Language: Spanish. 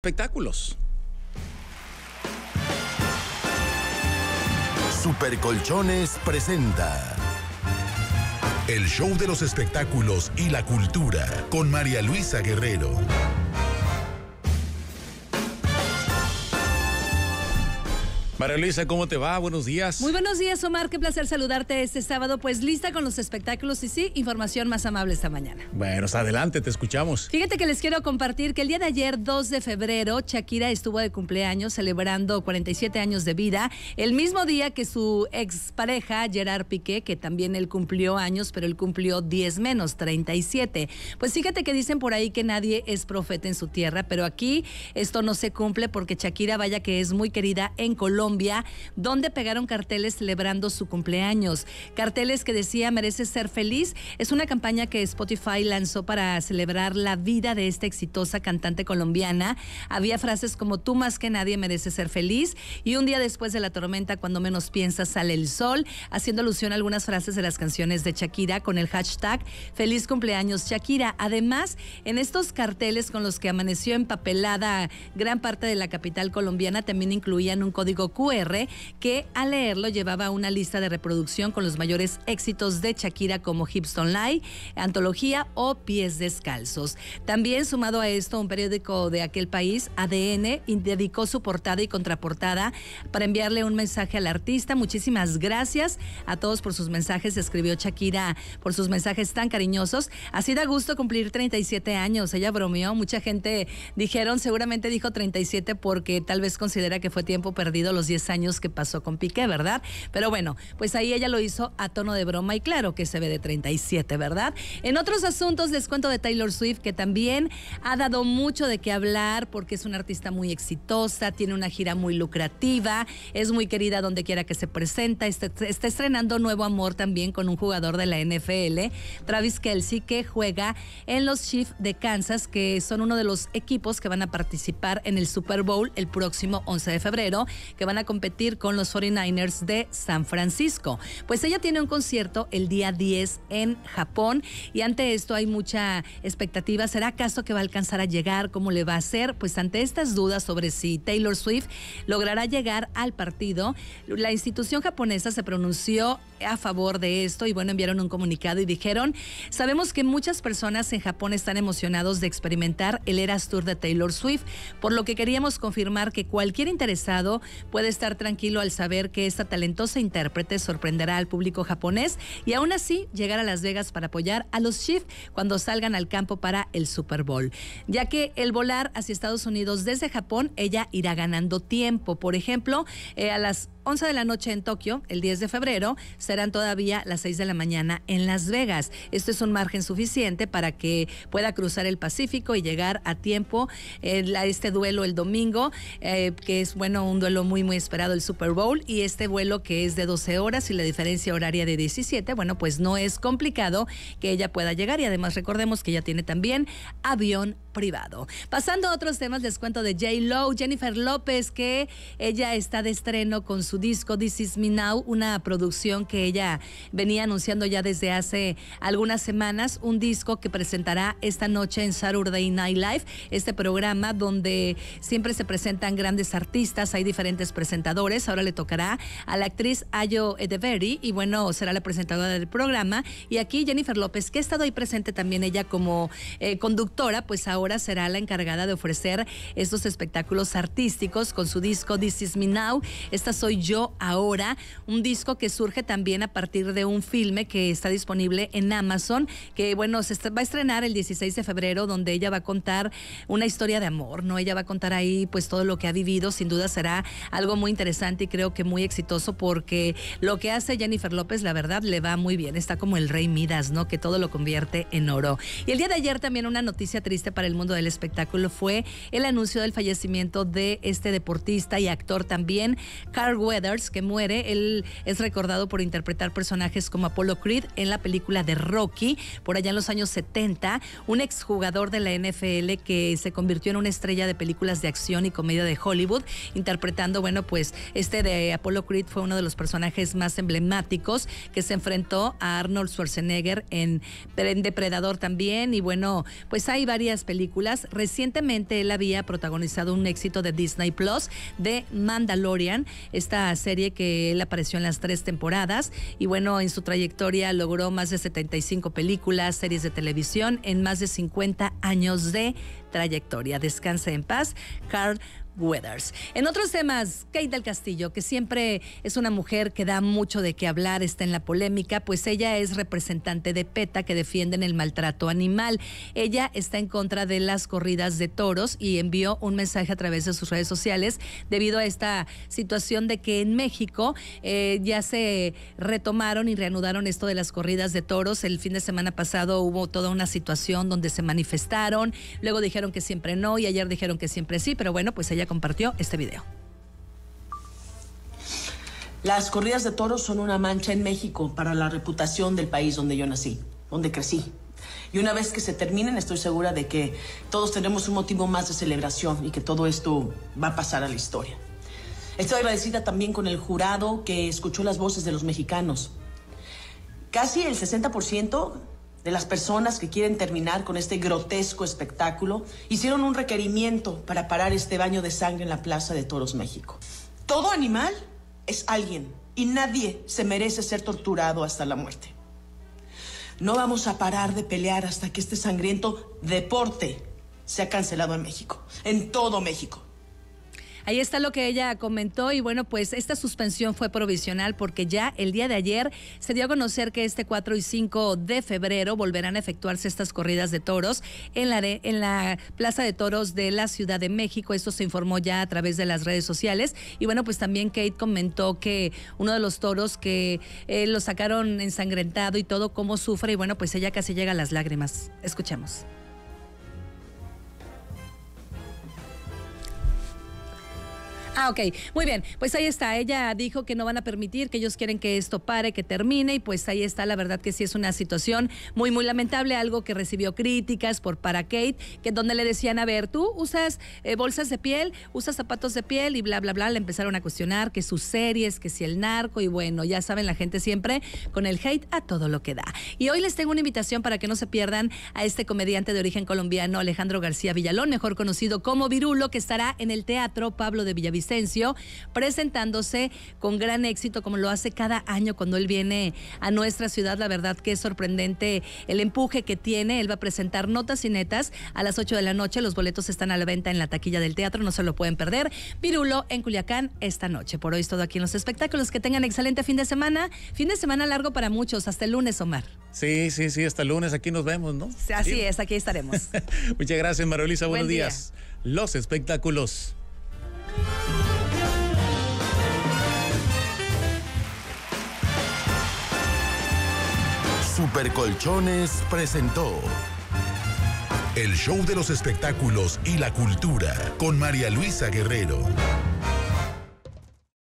espectáculos. Supercolchones presenta el show de los espectáculos y la cultura con María Luisa Guerrero. María Luisa, ¿cómo te va? Buenos días. Muy buenos días, Omar. Qué placer saludarte este sábado. Pues lista con los espectáculos y sí, información más amable esta mañana. Bueno, adelante, te escuchamos. Fíjate que les quiero compartir que el día de ayer, 2 de febrero, Shakira estuvo de cumpleaños celebrando 47 años de vida, el mismo día que su expareja Gerard Piqué, que también él cumplió años, pero él cumplió 10 menos, 37. Pues fíjate que dicen por ahí que nadie es profeta en su tierra, pero aquí esto no se cumple porque Shakira, vaya que es muy querida en Colombia Colombia, donde pegaron carteles celebrando su cumpleaños. Carteles que decía mereces ser feliz. Es una campaña que Spotify lanzó para celebrar la vida de esta exitosa cantante colombiana. Había frases como tú más que nadie mereces ser feliz y un día después de la tormenta, cuando menos piensas, sale el sol, haciendo alusión a algunas frases de las canciones de Shakira con el hashtag Feliz cumpleaños Shakira. Además, en estos carteles con los que amaneció empapelada gran parte de la capital colombiana también incluían un código QR que al leerlo llevaba una lista de reproducción con los mayores éxitos de Shakira como hipstone Don't Antología o Pies Descalzos. También sumado a esto, un periódico de aquel país, ADN, dedicó su portada y contraportada para enviarle un mensaje al artista. Muchísimas gracias a todos por sus mensajes, escribió Shakira, por sus mensajes tan cariñosos. Así da gusto cumplir 37 años, ella bromeó, mucha gente dijeron, seguramente dijo 37 porque tal vez considera que fue tiempo perdido los 10 años que pasó con Piqué, ¿verdad? Pero bueno, pues ahí ella lo hizo a tono de broma y claro que se ve de 37, ¿verdad? En otros asuntos les cuento de Taylor Swift que también ha dado mucho de qué hablar porque es una artista muy exitosa, tiene una gira muy lucrativa, es muy querida donde quiera que se presenta, está, estrenando Nuevo Amor también con un jugador de la NFL, Travis Kelsey, que juega en los Chiefs de Kansas, que son uno de los equipos que van a participar en el Super Bowl el próximo 11 de febrero, que van a a competir con los 49ers de San Francisco. Pues ella tiene un concierto el día 10 en Japón y ante esto hay mucha expectativa. ¿Será acaso que va a alcanzar a llegar? ¿Cómo le va a ser? Pues ante estas dudas sobre si Taylor Swift logrará llegar al partido, la institución japonesa se pronunció a favor de esto y bueno, enviaron un comunicado y dijeron, sabemos que muchas personas en Japón están emocionados de experimentar el Eras Tour de Taylor Swift, por lo que queríamos confirmar que cualquier interesado puede estar tranquilo al saber que esta talentosa intérprete sorprenderá al público japonés y aún así llegar a Las Vegas para apoyar a los Chiefs cuando salgan al campo para el Super Bowl. Ya que el volar hacia Estados Unidos desde Japón, ella irá ganando tiempo. Por ejemplo, eh, a las 11 de la noche en Tokio, el 10 de febrero, serán todavía las 6 de la mañana en Las Vegas. Esto es un margen suficiente para que pueda cruzar el Pacífico y llegar a tiempo a este duelo el domingo, eh, que es bueno, un duelo muy, muy esperado, el Super Bowl, y este vuelo que es de 12 horas y la diferencia horaria de 17, bueno, pues no es complicado que ella pueda llegar y además recordemos que ella tiene también avión privado. Pasando a otros temas, les cuento de J. Lowe, Jennifer López, que ella está de estreno con su disco This Is Me Now, una producción que ella venía anunciando ya desde hace algunas semanas, un disco que presentará esta noche en Saturday Night Live, este programa donde siempre se presentan grandes artistas, hay diferentes presentadores, ahora le tocará a la actriz Ayo Edeberi y bueno, será la presentadora del programa y aquí Jennifer López, que ha estado ahí presente también ella como eh, conductora, pues ahora será la encargada de ofrecer estos espectáculos artísticos con su disco This Is Me Now, esta soy yo yo Ahora, un disco que surge también a partir de un filme que está disponible en Amazon, que bueno, se va a estrenar el 16 de febrero, donde ella va a contar una historia de amor, ¿no? Ella va a contar ahí pues todo lo que ha vivido, sin duda será algo muy interesante y creo que muy exitoso porque lo que hace Jennifer López, la verdad, le va muy bien, está como el rey Midas, ¿no? Que todo lo convierte en oro. Y el día de ayer también una noticia triste para el mundo del espectáculo fue el anuncio del fallecimiento de este deportista y actor también, Carl que muere, él es recordado por interpretar personajes como Apollo Creed en la película de Rocky, por allá en los años 70, un exjugador de la NFL que se convirtió en una estrella de películas de acción y comedia de Hollywood, interpretando, bueno, pues este de Apollo Creed fue uno de los personajes más emblemáticos que se enfrentó a Arnold Schwarzenegger en, Depredador también, y bueno, pues hay varias películas. Recientemente él había protagonizado un éxito de Disney Plus de Mandalorian, está serie que él apareció en las tres temporadas y bueno, en su trayectoria logró más de 75 películas, series de televisión en más de 50 años de trayectoria. Descanse en paz, Carl Weathers. En otros temas, Kate del Castillo, que siempre es una mujer que da mucho de qué hablar, está en la polémica, pues ella es representante de PETA que defienden el maltrato animal. Ella está en contra de las corridas de toros y envió un mensaje a través de sus redes sociales debido a esta situación de que en México eh, ya se retomaron y reanudaron esto de las corridas de toros. El fin de semana pasado hubo toda una situación donde se manifestaron, luego dijeron que siempre no y ayer dijeron que siempre sí, pero bueno, pues ella compartió este video. Las corridas de toros son una mancha en México para la reputación del país donde yo nací, donde crecí. Y una vez que se terminen, estoy segura de que todos tenemos un motivo más de celebración y que todo esto va a pasar a la historia. Estoy agradecida también con el jurado que escuchó las voces de los mexicanos. Casi el 60% de las personas que quieren terminar con este grotesco espectáculo, hicieron un requerimiento para parar este baño de sangre en la Plaza de Toros México. Todo animal es alguien y nadie se merece ser torturado hasta la muerte. No vamos a parar de pelear hasta que este sangriento deporte sea cancelado en México, en todo México. Ahí está lo que ella comentó y bueno, pues esta suspensión fue provisional porque ya el día de ayer se dio a conocer que este 4 y 5 de febrero volverán a efectuarse estas corridas de toros en la, en la Plaza de Toros de la Ciudad de México. Esto se informó ya a través de las redes sociales y bueno, pues también Kate comentó que uno de los toros que eh, lo sacaron ensangrentado y todo, cómo sufre y bueno, pues ella casi llega a las lágrimas. Escuchemos. Ah, ok. Muy bien. Pues ahí está. Ella dijo que no van a permitir, que ellos quieren que esto pare, que termine. Y pues ahí está. La verdad que sí es una situación muy, muy lamentable. Algo que recibió críticas por para Kate, que donde le decían, a ver, tú usas eh, bolsas de piel, usas zapatos de piel y bla, bla, bla. Le empezaron a cuestionar que sus series, que si el narco. Y bueno, ya saben, la gente siempre con el hate a todo lo que da. Y hoy les tengo una invitación para que no se pierdan a este comediante de origen colombiano, Alejandro García Villalón, mejor conocido como Virulo, que estará en el Teatro Pablo de Villavista presentándose con gran éxito como lo hace cada año cuando él viene a nuestra ciudad. La verdad que es sorprendente el empuje que tiene. Él va a presentar notas y netas a las 8 de la noche. Los boletos están a la venta en la taquilla del teatro, no se lo pueden perder. Virulo en Culiacán esta noche. Por hoy es todo aquí en los espectáculos. Que tengan excelente fin de semana. Fin de semana largo para muchos. Hasta el lunes, Omar. Sí, sí, sí, hasta el lunes aquí nos vemos, ¿no? Así es, aquí estaremos. Muchas gracias, Marolisa. Buenos días. Los espectáculos. Supercolchones presentó el show de los espectáculos y la cultura con María Luisa Guerrero.